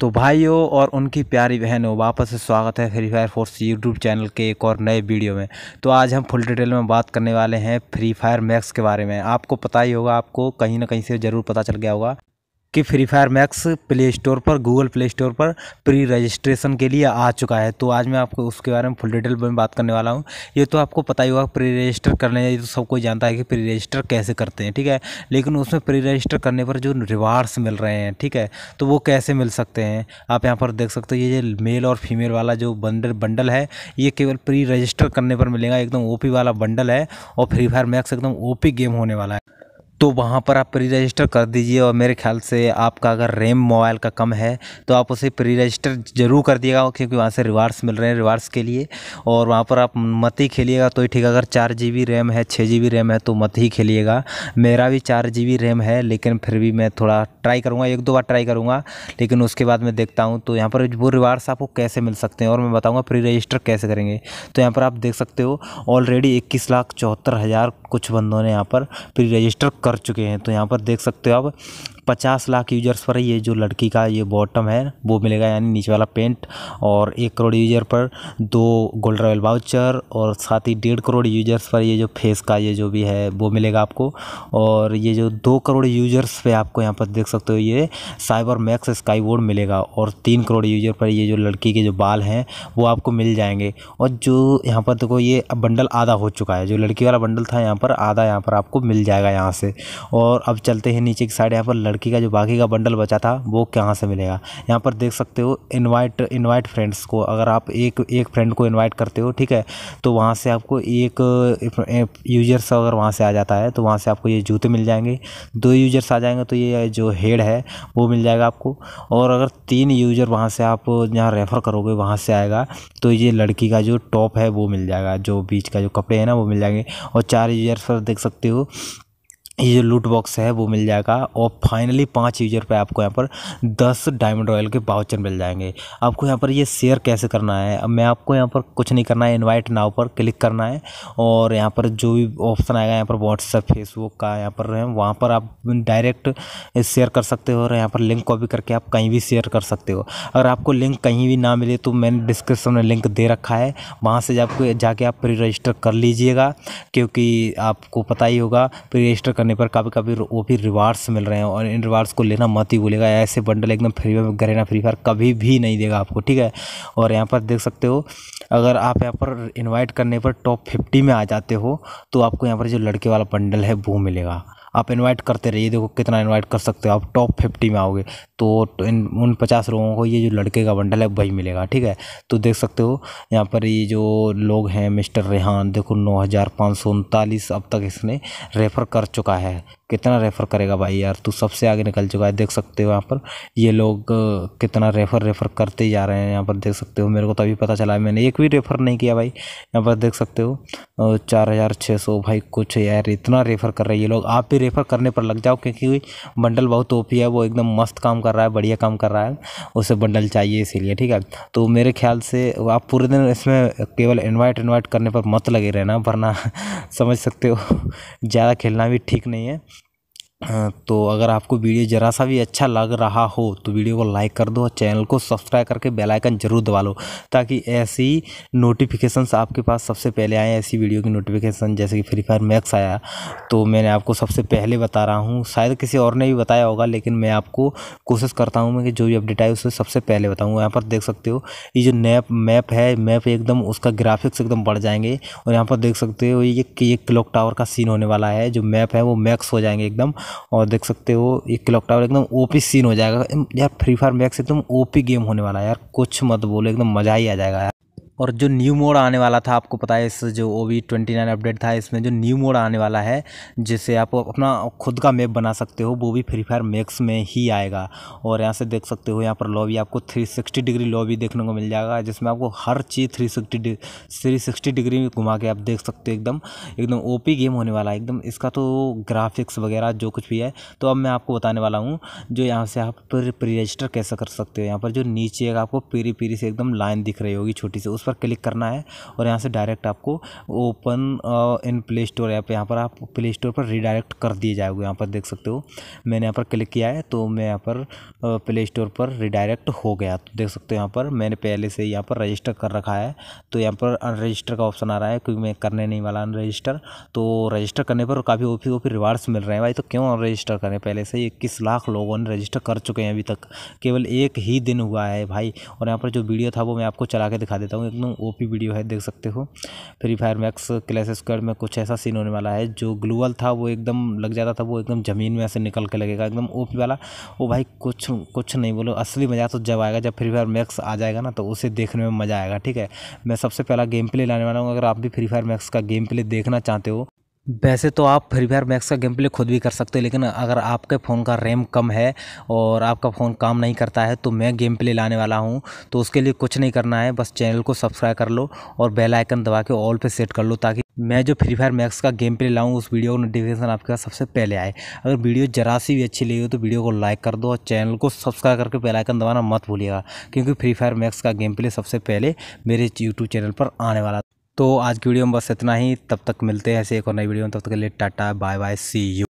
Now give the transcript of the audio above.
तो भाइयों और उनकी प्यारी बहनों वापस से स्वागत है free fire force YouTube channel के एक और नए वीडियो में तो आज हम फुल डिटेल में बात करने वाले हैं फ्री फायर मैक्स के बारे में आपको पता ही होगा आपको कहीं ना कहीं से ज़रूर पता चल गया होगा कि free fire max play store पर गूगल प्ले स्टोर पर प्री रजिस्ट्रेशन के लिए आ चुका है तो आज मैं आपको उसके बारे में फुल डिटेल में बात करने वाला हूँ ये तो आपको पता ही होगा प्री रजिस्टर करने ये तो सबको जानता है कि प्री रजिस्टर कैसे करते हैं ठीक है लेकिन उसमें प्री रजिस्टर करने पर जो रिवार्ड्स मिल रहे हैं ठीक है तो वो कैसे मिल सकते हैं आप यहाँ पर देख सकते हो ये मेल और फीमेल वाला जो बंडल बंडल है ये केवल प्री रजिस्टर करने पर मिलेगा एकदम ओ वाला बंडल है और फ्री फायर मैक्स एकदम ओ गेम होने वाला है तो वहाँ पर आप प्री रजिस्टर कर दीजिए और मेरे ख्याल से आपका अगर रैम मोबाइल का कम है तो आप उसे प्री रजिस्टर ज़रूर कर दिएगा क्योंकि वहाँ से रिवार्ड्स मिल रहे हैं रिवार्ड्स के लिए और वहाँ पर आप मत ही खेलिएगा तो ही ठीक अगर चार जी बी रैम है छः जी बी रैम है तो मत ही खेलिएगा मेरा भी चार जी बी रैम है लेकिन फिर भी मैं थोड़ा ट्राई करूँगा एक दो बार ट्राई करूँगा लेकिन उसके बाद मैं देखता हूँ तो यहाँ पर वो रिवार्ड्स आपको कैसे मिल सकते हैं और मैं बताऊँगा प्री रजिस्टर कैसे करेंगे तो यहाँ पर आप देख सकते हो ऑलरेडी इक्कीस लाख चौहत्तर हज़ार कुछ बंदों ने यहाँ पर प्री रजिस्टर कर चुके हैं तो यहाँ पर देख सकते हो आप पचास लाख यूजर्स पर ये जो लड़की का ये बॉटम है वो मिलेगा यानी नीचे वाला पेंट और एक करोड़ यूजर पर दो गोल्ड रॉयल वाउचर और साथ ही डेढ़ करोड़ यूजर्स पर ये जो फेस का ये जो भी है वो मिलेगा आपको और ये जो दो करोड़ यूजर्स पे आपको यहाँ पर देख सकते हो ये साइबर मैक्स स्काई बोर्ड मिलेगा और तीन करोड़ यूजर पर ये जो लड़की के जो बाल हैं वो आपको मिल जाएंगे और जो यहाँ पर देखो ये बंडल आधा हो चुका है जो लड़की वाला बंडल था यहाँ पर आधा यहाँ पर आपको मिल जाएगा यहाँ से और अब चलते हैं नीचे की साइड यहाँ पर लड़की का जो बाकी का बंडल बचा था वो कहाँ से मिलेगा यहाँ पर देख सकते हो इन्वाइट इन्वाइट फ्रेंड्स को अगर आप एक एक फ्रेंड को इन्वाइट करते हो ठीक है तो वहाँ से आपको एक, एक यूजर्स अगर वहाँ से आ जाता है तो वहाँ से आपको ये जूते मिल जाएंगे दो यूजर्स आ जाएंगे तो ये जो हेड है वो मिल जाएगा आपको और अगर तीन यूजर वहाँ से आप जहाँ रेफ़र करोगे वहाँ से आएगा तो ये लड़की का जो टॉप है वो मिल जाएगा जो बीच का जो कपड़े हैं ना वो मिल जाएंगे और चार यूजर्स पर देख सकते हो ये जो लूट बॉक्स है वो मिल जाएगा और फाइनली पाँच यूजर पे आपको यहाँ पर दस डायमंड रॉयल के बाउचर मिल जाएंगे आपको यहाँ पर ये शेयर कैसे करना है अब मैं आपको यहाँ पर कुछ नहीं करना है इनवाइट नाव पर क्लिक करना है और यहाँ पर जो भी ऑप्शन आएगा यहाँ पर व्हाट्सअप फेसबुक का यहाँ पर है वहाँ पर आप डायरेक्ट शेयर कर सकते हो और यहाँ पर लिंक कॉपी करके आप कहीं भी शेयर कर सकते हो अगर आपको लिंक कहीं भी ना मिले तो मैंने डिस्क्रिप्सन में लिंक दे रखा है वहाँ से आपको जाके आप प्री रजिस्टर कर लीजिएगा क्योंकि आपको पता ही होगा प्री रजिस्टर करने पर कभी कभी वो भी रिवार्ड्स मिल रहे हैं और इन रिवार्ड्स को लेना मत ही भूलेगा ऐसे बंडल एकदम फ्री में घरेना फ्री फायर कभी भी नहीं देगा आपको ठीक है और यहाँ पर देख सकते हो अगर आप यहाँ पर इन्वाइट करने पर टॉप फिफ्टी में आ जाते हो तो आपको यहाँ पर जो लड़के वाला बंडल है वो मिलेगा आप इनवाइट करते रहिए देखो कितना इनवाइट कर सकते हो आप टॉप फिफ्टी में आओगे तो, इन उन पचास लोगों को ये जो लड़के का बंडल है वही मिलेगा ठीक है तो देख सकते हो यहाँ पर ये जो लोग हैं मिस्टर रेहान देखो नौ हज़ार पाँच सौ उनतालीस अब तक इसने रेफ़र कर चुका है कितना रेफ़र करेगा भाई यार तू सबसे आगे निकल चुका है देख सकते हो यहाँ पर ये लोग कितना रेफ़र रेफ़र करते जा रहे हैं यहाँ पर देख सकते हो मेरे को तभी पता चला मैंने एक भी रेफ़र नहीं किया भाई यहाँ पर देख सकते हो चार हज़ार छः सौ भाई कुछ यार इतना रेफ़र कर रहे हैं ये लोग आप भी रेफ़र करने पर लग जाओ क्योंकि बंडल बहुत ओपी है वो एकदम मस्त काम कर रहा है बढ़िया काम कर रहा है उसे बंडल चाहिए इसीलिए ठीक है तो मेरे ख्याल से आप पूरे दिन इसमें केवल इन्वाइट इन्वाइट करने पर मत लगे रहना वरना समझ सकते हो ज़्यादा खेलना भी ठीक नहीं है तो अगर आपको वीडियो ज़रा सा भी अच्छा लग रहा हो तो वीडियो को लाइक कर दो और चैनल को सब्सक्राइब करके बेल आइकन जरूर दबा लो ताकि ऐसी नोटिफिकेशंस आपके पास सबसे पहले आए ऐसी वीडियो की नोटिफिकेशन जैसे कि फ्री फायर मैक्स आया तो मैंने आपको सबसे पहले बता रहा हूँ शायद किसी और ने भी बताया होगा लेकिन मैं आपको कोशिश करता हूँ मैं कि जो भी अपडेट आए उसे सबसे पहले बताऊँ यहाँ पर देख सकते हो ये जो नैप मैप है मैप एकदम उसका ग्राफिक्स एकदम बढ़ जाएंगे और यहाँ पर देख सकते हो ये ये क्लॉक टावर का सीन होने वाला है जो मैप है वो मैक्स हो जाएंगे एकदम और देख सकते हो एक क्लॉक टावर एकदम ओपी सीन हो जाएगा यार फ्री फायर मैक्स एकदम ओपी गेम होने वाला है यार कुछ मत बोलो एकदम मज़ा ही आ जाएगा यार और जो न्यू मोड आने वाला था आपको पता है इस जो O V twenty nine update था इसमें जो न्यू मोड आने वाला है जिससे आप अपना खुद का मैप बना सकते हो वो भी फ्री फायर मैक्स में ही आएगा और यहाँ से देख सकते हो यहाँ पर लॉबी आपको थ्री सिक्सटी डिग्री लॉबी देखने को मिल जाएगा जिसमें आपको हर चीज़ three sixty three sixty degree में घुमा के आप देख सकते हो एकदम एकदम ओ पी गेम होने वाला है एकदम इसका तो ग्राफिक्स वगैरह जो कुछ भी है तो अब मैं आपको बताने वाला हूँ जो यहाँ से आप प्री रजिस्टर कैसे कर सकते हो यहाँ पर जो नीचे आपको पीरी पीरी से एकदम लाइन दिख रही होगी छोटी सी उस पर क्लिक करना है और यहाँ से डायरेक्ट आपको open in play store app यहाँ पर आप प्ले स्टोर पर रिडायरेक्ट कर दिए जाएंगे यहाँ पर देख सकते हो मैंने यहाँ पर क्लिक किया है तो मैं यहाँ पर प्ले स्टोर पर रिडायरेक्ट हो गया तो देख सकते हो यहाँ पर मैंने पहले से यहाँ पर रजिस्टर कर रखा है तो यहाँ पर अनरजिस्टर का ऑप्शन आ रहा है क्योंकि मैं करने नहीं वाला अनरजिस्टर तो रजिस्टर करने पर काफ़ी ओपी ओपी रिवार्ड्स मिल रहे हैं भाई तो क्यों अनरजिस्टर करें पहले से इक्कीस लाख लोगों ने रजिस्टर कर चुके हैं अभी तक केवल एक ही दिन हुआ है भाई और यहाँ पर जो वीडियो था वो मैं आपको चला के दिखा देता हूँ एकदम ओ पी वीडियो है देख सकते हो free fire max clash squad में कुछ ऐसा सीन होने वाला है जो ग्लूअल था वो एकदम लग जाता था वो एकदम ज़मीन में ऐसे निकल के लगेगा एकदम ओ पी वाला वो भाई कुछ कुछ नहीं बोलो असली मज़ा तो जब आएगा जब फ्री फायर मैक्स आ जाएगा ना तो उसे देखने में मज़ा आएगा ठीक है मैं सबसे पहला गेम प्ले लाने वाला हूँ अगर आप भी फ्री फायर मैक्स का गेम प्ले देखना चाहते हो वैसे तो आप फ्री फायर मैक्स का गेम प्ले खुद भी कर सकते हो लेकिन अगर आपके फ़ोन का रैम कम है और आपका फ़ोन काम नहीं करता है तो मैं गेम प्ले लाने वाला हूँ तो उसके लिए कुछ नहीं करना है बस चैनल को सब्सक्राइब कर लो और बेल आइकन दबा के ऑल पे सेट कर लो ताकि मैं जो फ्री फायर मैक्स का गेम प्ले लाऊँ उस वीडियो का नोटिफिकेशन आपके पास सबसे पहले आए अगर वीडियो जरा सी भी अच्छी लगी हो तो वीडियो को लाइक कर दो और चैनल को सब्सक्राइब करके बेल आइकन दबाना मत भूलिएगा क्योंकि फ्री फायर मैक्स का गेम प्ले सबसे पहले मेरे यूट्यूब चैनल पर आने वाला तो आज की वीडियो में बस इतना ही तब तक मिलते हैं ऐसे एक और नई वीडियो में तब तक के लिए tata bye bye see you